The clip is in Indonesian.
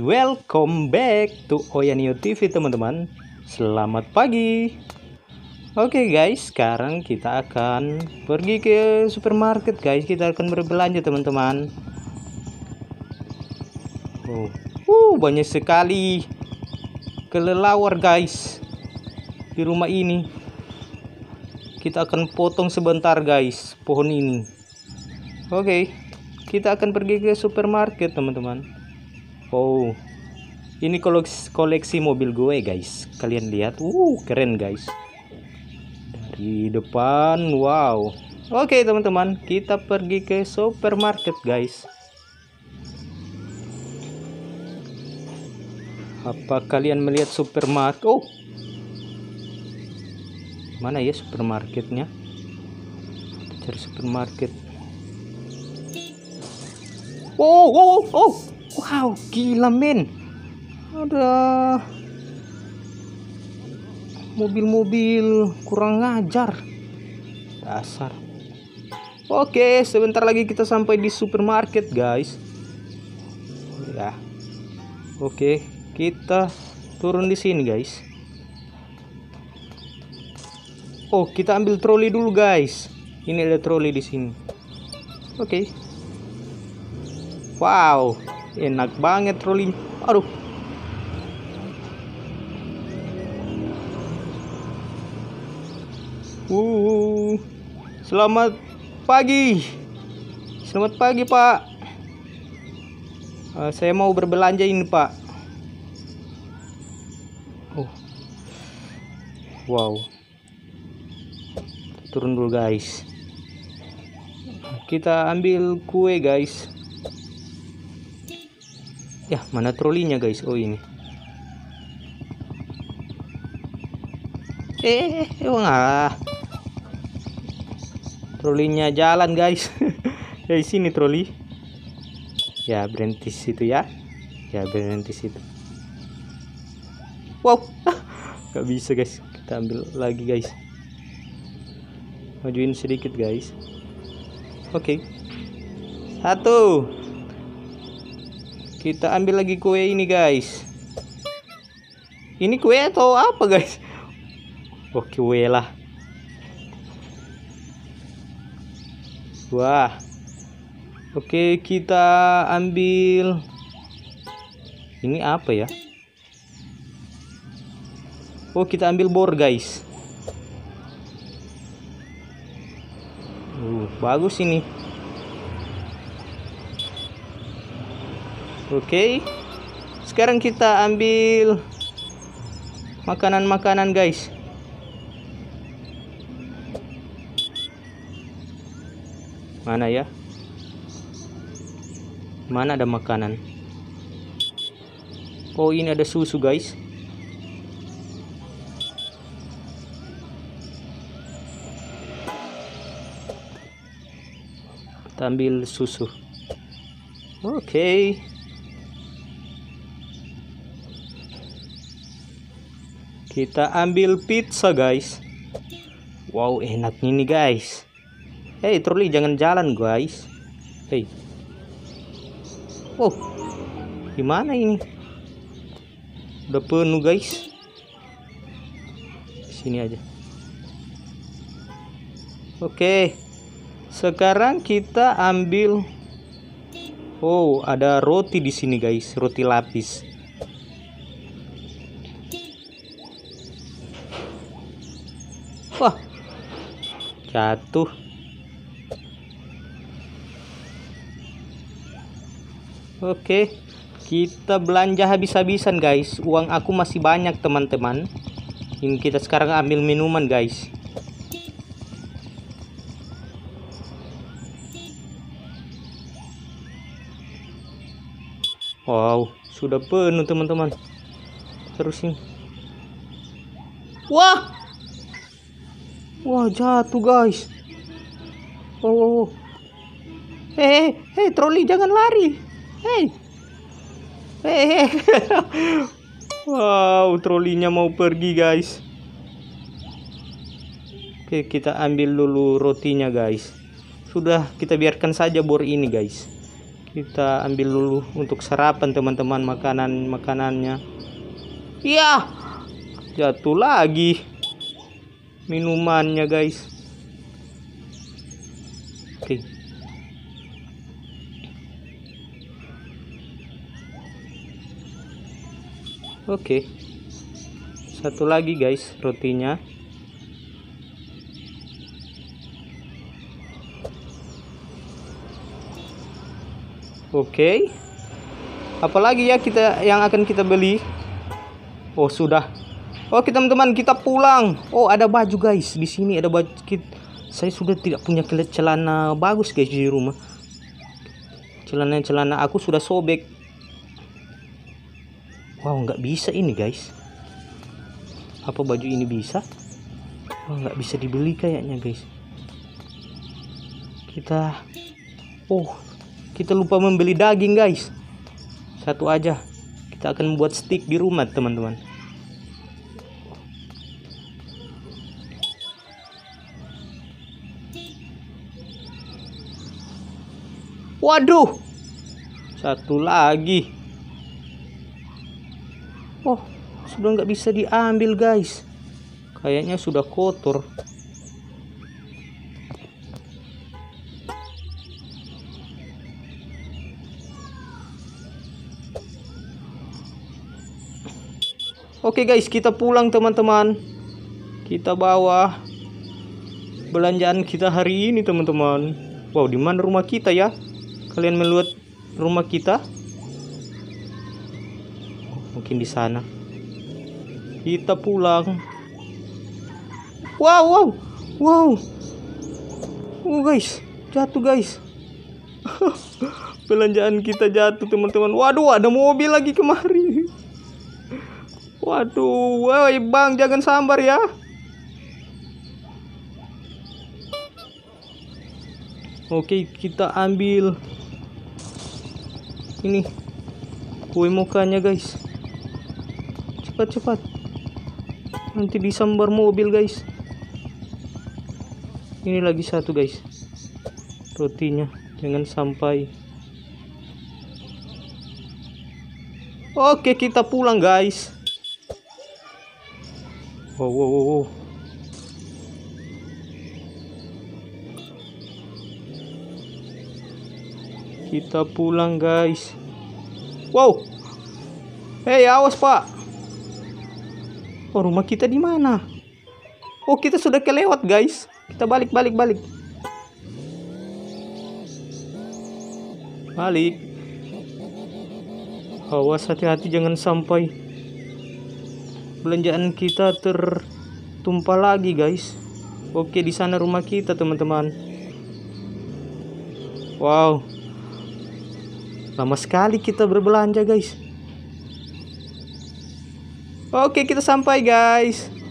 welcome back to Oyanio TV teman-teman Selamat pagi Oke okay guys, sekarang kita akan pergi ke supermarket guys Kita akan berbelanja teman-teman oh. uh, Banyak sekali kelelawar guys Di rumah ini Kita akan potong sebentar guys pohon ini Oke okay. Kita akan pergi ke supermarket teman-teman Wow. Oh, ini koleksi, koleksi mobil gue guys. Kalian lihat. Uh, keren guys. Dari depan. Wow. Oke teman-teman. Kita pergi ke supermarket guys. Apa kalian melihat supermarket? Oh. Mana ya supermarketnya? cari supermarket. Oh, oh, wow. Oh. oh wow gila men ada mobil-mobil kurang ngajar dasar oke sebentar lagi kita sampai di supermarket guys ya oke kita turun di sini guys oh kita ambil troli dulu guys ini ada troli di sini oke okay. wow enak banget rolling aduh Uh, selamat pagi. Selamat pagi, Pak. Uh, saya mau berbelanja ini, Pak. Oh. Wow. Turun dulu, guys. Kita ambil kue, guys ya mana trolinya guys oh ini eh emang oh, ah trolinya jalan guys ya sini troli ya berhenti situ ya ya berhenti situ wow nggak bisa guys kita ambil lagi guys majuin sedikit guys oke okay. satu kita ambil lagi kue ini guys. Ini kue atau apa guys? Oh kue lah. Wah. Oke kita ambil. Ini apa ya? Oh kita ambil bor guys. Uh, bagus ini. oke sekarang kita ambil makanan-makanan guys mana ya mana ada makanan oh ini ada susu guys kita ambil susu oke okay. Kita ambil pizza guys. Wow enak ini guys. Hei troli jangan jalan guys. Hei. Oh Gimana ini? Udah penuh guys. Sini aja. Oke. Sekarang kita ambil Oh, ada roti di sini guys, roti lapis. jatuh Oke kita belanja habis-habisan guys uang aku masih banyak teman-teman ini kita sekarang ambil minuman guys Wow sudah penuh teman-teman terusin Wah Wah jatuh guys. Oh, oh, oh. Hei, eh, eh, hei, eh, troli jangan lari. Hei, hei, hey. wow, trolinya mau pergi guys. Oke, kita ambil dulu rotinya guys. Sudah kita biarkan saja bor ini guys. Kita ambil dulu untuk sarapan teman-teman makanan makanannya. Iya, jatuh lagi minumannya guys oke oke satu lagi guys rotinya oke apalagi ya kita yang akan kita beli oh sudah Oh, oke teman-teman kita pulang. Oh ada baju guys di sini ada baju. Saya sudah tidak punya celana bagus guys di rumah. Celana-celana aku sudah sobek. Wow nggak bisa ini guys. Apa baju ini bisa? Wah nggak bisa dibeli kayaknya guys. Kita, oh kita lupa membeli daging guys. Satu aja. Kita akan membuat stick di rumah teman-teman. Waduh. Satu lagi. Oh, sudah nggak bisa diambil, guys. Kayaknya sudah kotor. Oke guys, kita pulang teman-teman. Kita bawa belanjaan kita hari ini teman-teman. Wow, di mana rumah kita ya? kalian melihat rumah kita mungkin di sana kita pulang wow wow wow oh guys jatuh guys belanjaan kita jatuh teman-teman waduh ada mobil lagi kemari waduh woi bang jangan sambar ya Oke, kita ambil ini Kue mukanya, guys. Cepat, cepat. Nanti disambar mobil, guys. Ini lagi satu, guys. Rotinya. Jangan sampai. Oke, kita pulang, guys. Wow, wow, wow. kita pulang guys wow hei awas pak oh rumah kita di mana oh kita sudah kelewat guys kita balik balik balik balik awas hati-hati jangan sampai belanjaan kita tertumpah lagi guys oke di sana rumah kita teman-teman wow Lama sekali kita berbelanja guys. Oke kita sampai guys.